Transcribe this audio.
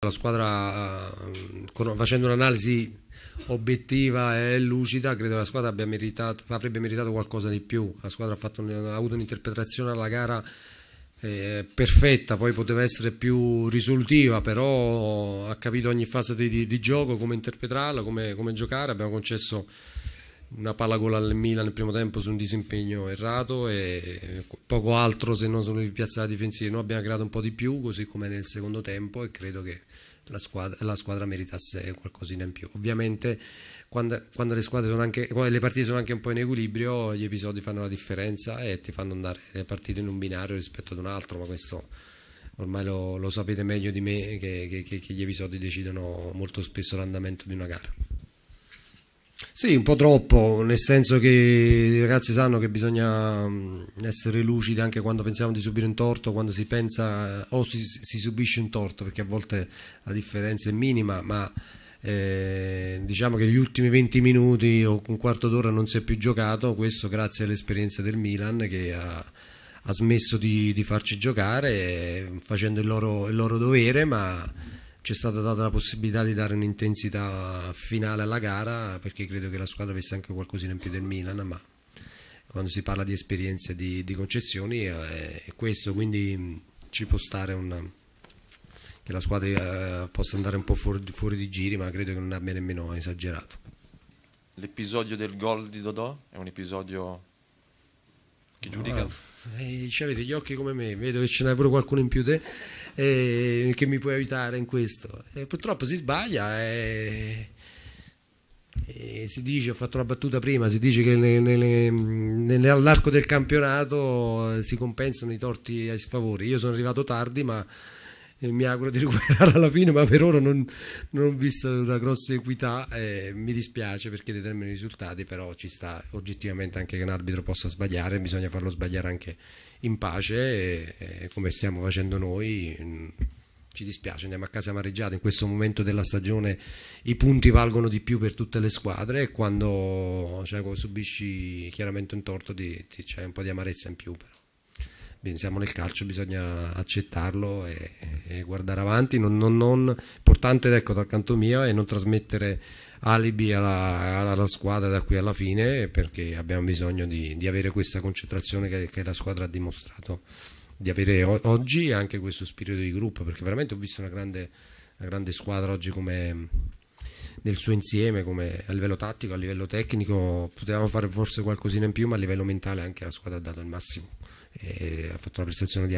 La squadra, eh, facendo un'analisi obiettiva e lucida, credo la squadra abbia meritato, avrebbe meritato qualcosa di più. La squadra ha, fatto, ha avuto un'interpretazione alla gara eh, perfetta, poi poteva essere più risolutiva, però ha capito ogni fase di, di, di gioco, come interpretarla, come, come, giocare. Abbiamo concesso una palla gol al Milan nel primo tempo su un disimpegno errato e poco altro se non sono di piazzata difensiva. Noi abbiamo creato un po' di più, così come nel secondo tempo, e credo che la squadra, la squadra meritasse qualcosina in più. Ovviamente, quando, quando le, anche, quando le partite sono anche un po' in equilibrio, gli episodi fanno la differenza e ti fanno andare le partite in un binario rispetto ad un altro, ma questo ormai lo, lo sapete meglio di me che, che, che gli episodi decidono molto spesso l'andamento di una gara. Sì, un po' troppo, nel senso che i ragazzi sanno che bisogna mm, essere lucidi anche quando pensiamo di subire un torto, quando si pensa eh, o si, si subisce un torto, perché a volte la differenza è minima, ma eh, diciamo che gli ultimi 20 minuti o un quarto d'ora non si è più giocato, questo grazie all'esperienza del Milan che ha, ha smesso di, di, farci giocare eh, facendo il loro, il loro dovere, ma ci è stata data la possibilità di dare un'intensità finale alla gara perché credo che la squadra avesse anche qualcosina in più del Milan ma quando si parla di esperienze di, di concessioni eh, è, questo quindi mm, ci può stare una, che la squadra eh, possa andare un po' fuori, fuori, di giri ma credo che non abbia nemmeno esagerato l'episodio del gol di Dodò è un episodio che giudica? No, eh, eh avete gli occhi come me vedo che ce n'è pure qualcuno in più te eh, che mi puoi aiutare in questo. E eh, purtroppo si sbaglia e, eh, e, si dice, ho fatto una battuta prima, si dice che nell'arco del campionato eh, si compensano i torti ai sfavori. Io sono arrivato tardi ma eh, mi auguro di recuperare alla fine, ma per ora non, non ho visto una grossa equità, eh, mi dispiace perché determinano i risultati, però ci sta oggettivamente anche che un arbitro possa sbagliare, bisogna farlo sbagliare anche in pace, e, come stiamo facendo noi. Mm, ci dispiace, andiamo a casa mareggiata. In questo momento della stagione i punti valgono di più per tutte le squadre e quando, cioè, subisci chiaramente un torto di, ti, c'è un po' di amarezza in più. Però siamo nel calcio, bisogna accettarlo e, e guardare avanti, non, non, non portante ecco dal canto mio e non trasmettere alibi alla, alla, squadra da qui alla fine perché abbiamo bisogno di, di avere questa concentrazione che, che, la squadra ha dimostrato di avere oggi e anche questo spirito di gruppo perché veramente ho visto una grande, una grande squadra oggi come nel suo insieme come a livello tattico, a livello tecnico potevamo fare forse qualcosina in più ma a livello mentale anche la squadra ha dato il massimo eh, ha fatto la prestazione di